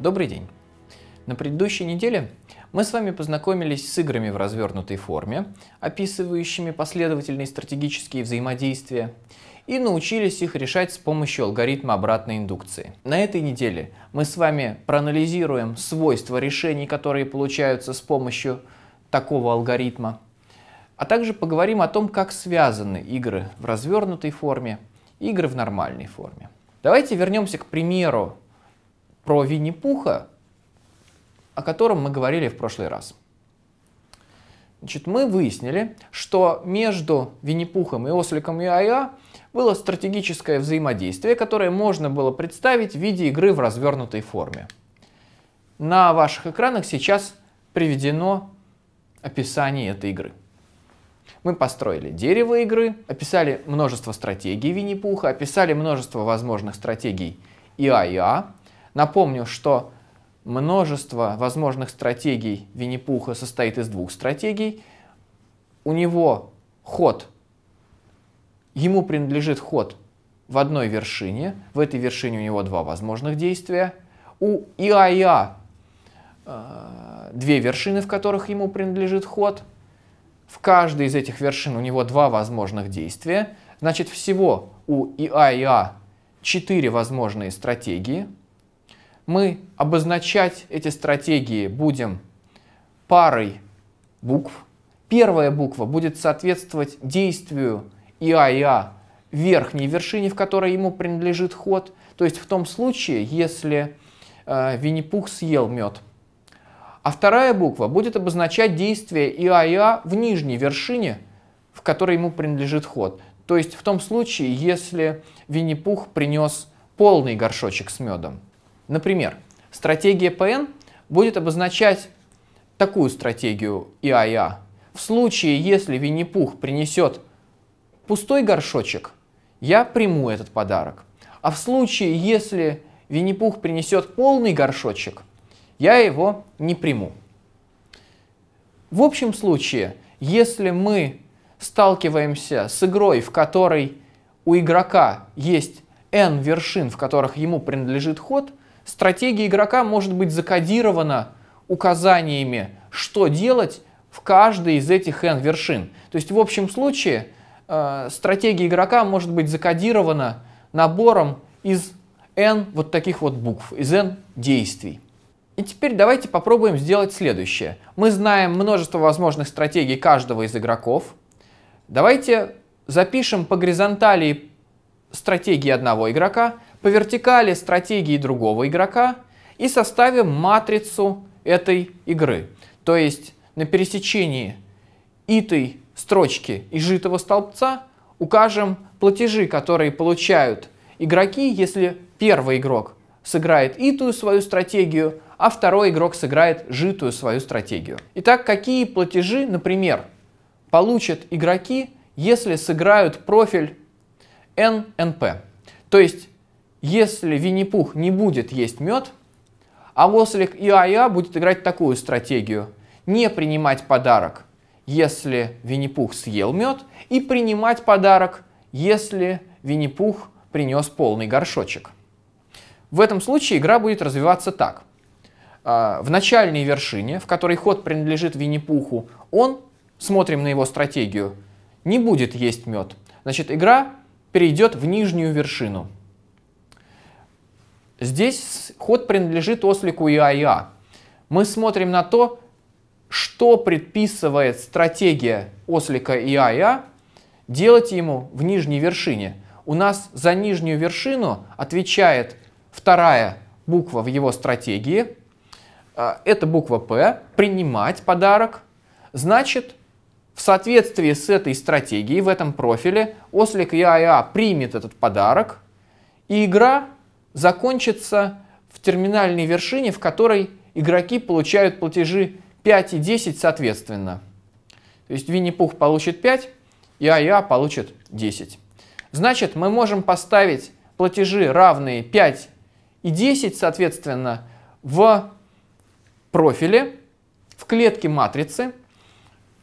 Добрый день! На предыдущей неделе мы с вами познакомились с играми в развернутой форме, описывающими последовательные стратегические взаимодействия, и научились их решать с помощью алгоритма обратной индукции. На этой неделе мы с вами проанализируем свойства решений, которые получаются с помощью такого алгоритма, а также поговорим о том, как связаны игры в развернутой форме, игры в нормальной форме. Давайте вернемся к примеру про Винни-Пуха, о котором мы говорили в прошлый раз. Значит, мы выяснили, что между Винни-Пухом и Осликом Юайа было стратегическое взаимодействие, которое можно было представить в виде игры в развернутой форме. На ваших экранах сейчас приведено описание этой игры. Мы построили дерево игры, описали множество стратегий Винни-Пуха, описали множество возможных стратегий ИА и А, Напомню, что множество возможных стратегий Винни-Пуха состоит из двух стратегий. У него ход, ему принадлежит ход в одной вершине, в этой вершине у него два возможных действия. У ИАИА а, э, две вершины, в которых ему принадлежит ход. В каждой из этих вершин у него два возможных действия. Значит, всего у ИАИА а четыре возможные стратегии – мы обозначать эти стратегии будем парой букв. Первая буква будет соответствовать действию ИАИА а верхней вершине, в которой ему принадлежит ход. То есть в том случае, если э, Винни-Пух съел мед. А вторая буква будет обозначать действие ИАИА а в нижней вершине, в которой ему принадлежит ход. То есть в том случае, если Винни-Пух принес полный горшочек с медом. Например, стратегия ПН будет обозначать такую стратегию ИАИА. А. В случае, если Винни-Пух принесет пустой горшочек, я приму этот подарок. А в случае, если Винни-Пух принесет полный горшочек, я его не приму. В общем случае, если мы сталкиваемся с игрой, в которой у игрока есть n вершин, в которых ему принадлежит ход, Стратегия игрока может быть закодирована указаниями, что делать в каждой из этих N-вершин. То есть в общем случае э, стратегия игрока может быть закодирована набором из N вот таких вот букв, из N действий. И теперь давайте попробуем сделать следующее. Мы знаем множество возможных стратегий каждого из игроков. Давайте запишем по горизонтали стратегии одного игрока, по вертикали стратегии другого игрока и составим матрицу этой игры. То есть на пересечении итой строчки и житого столбца укажем платежи, которые получают игроки, если первый игрок сыграет итую свою стратегию, а второй игрок сыграет житую свою стратегию. Итак, какие платежи, например, получат игроки, если сыграют профиль NNP? То есть если Винни-Пух не будет есть мед, а ослик Иая будет играть такую стратегию. Не принимать подарок, если Винни-Пух съел мед, и принимать подарок, если Винни-Пух принес полный горшочек. В этом случае игра будет развиваться так. А, в начальной вершине, в которой ход принадлежит Винни-Пуху, он, смотрим на его стратегию, не будет есть мед. Значит, игра перейдет в нижнюю вершину – Здесь ход принадлежит ослику ИАИА. Мы смотрим на то, что предписывает стратегия ослика ИАИА делать ему в нижней вершине. У нас за нижнюю вершину отвечает вторая буква в его стратегии. А, это буква П. Принимать подарок. Значит, в соответствии с этой стратегией в этом профиле ослик ИАИА примет этот подарок. И игра закончится в терминальной вершине, в которой игроки получают платежи 5 и 10 соответственно. То есть Винни-Пух получит 5, и Ая а получит 10. Значит, мы можем поставить платежи равные 5 и 10 соответственно в профиле, в клетке матрицы,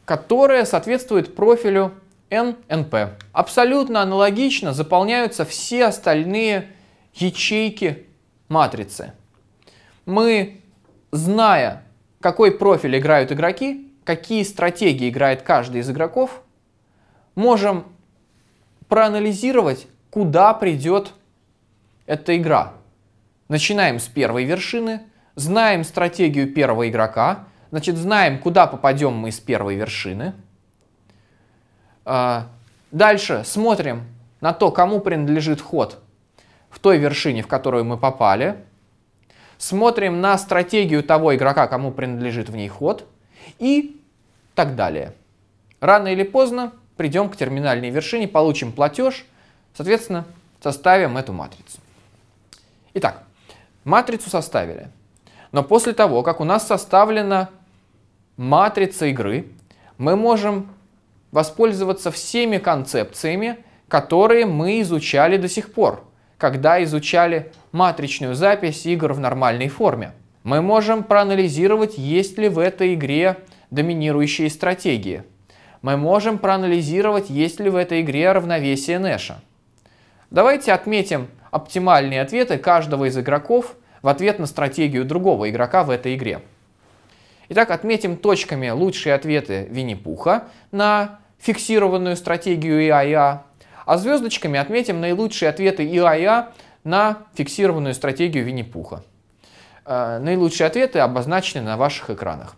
которая соответствует профилю NNP. Абсолютно аналогично заполняются все остальные ячейки матрицы. Мы, зная, какой профиль играют игроки, какие стратегии играет каждый из игроков, можем проанализировать, куда придет эта игра. Начинаем с первой вершины, знаем стратегию первого игрока, значит, знаем, куда попадем мы с первой вершины. А, дальше смотрим на то, кому принадлежит ход в той вершине, в которую мы попали, смотрим на стратегию того игрока, кому принадлежит в ней ход, и так далее. Рано или поздно придем к терминальной вершине, получим платеж, соответственно, составим эту матрицу. Итак, матрицу составили. Но после того, как у нас составлена матрица игры, мы можем воспользоваться всеми концепциями, которые мы изучали до сих пор – когда изучали матричную запись игр в нормальной форме. Мы можем проанализировать, есть ли в этой игре доминирующие стратегии. Мы можем проанализировать, есть ли в этой игре равновесие Нэша. Давайте отметим оптимальные ответы каждого из игроков в ответ на стратегию другого игрока в этой игре. Итак, отметим точками лучшие ответы Винни-Пуха на фиксированную стратегию ИАИА, а звездочками отметим наилучшие ответы ИАИА на фиксированную стратегию Винни-Пуха. Э, наилучшие ответы обозначены на ваших экранах.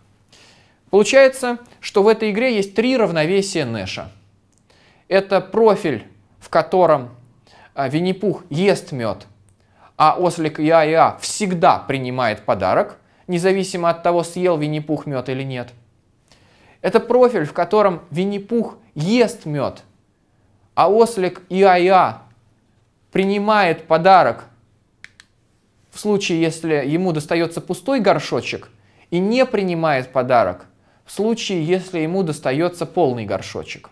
Получается, что в этой игре есть три равновесия Нэша. Это профиль, в котором э, Винни-Пух ест мед, а ослик ИАИА всегда принимает подарок, независимо от того, съел Винни-Пух мед или нет. Это профиль, в котором Винни-Пух ест мед – а ослик ИАЯ принимает подарок в случае, если ему достается пустой горшочек, и не принимает подарок в случае, если ему достается полный горшочек.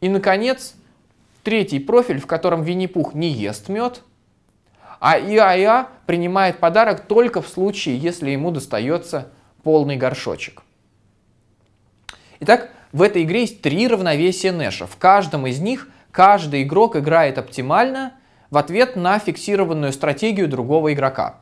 И, наконец, третий профиль, в котором Винни-Пух не ест мед, а ИАЯ принимает подарок только в случае, если ему достается полный горшочек. Итак, в этой игре есть три равновесия Нэша. В каждом из них каждый игрок играет оптимально в ответ на фиксированную стратегию другого игрока.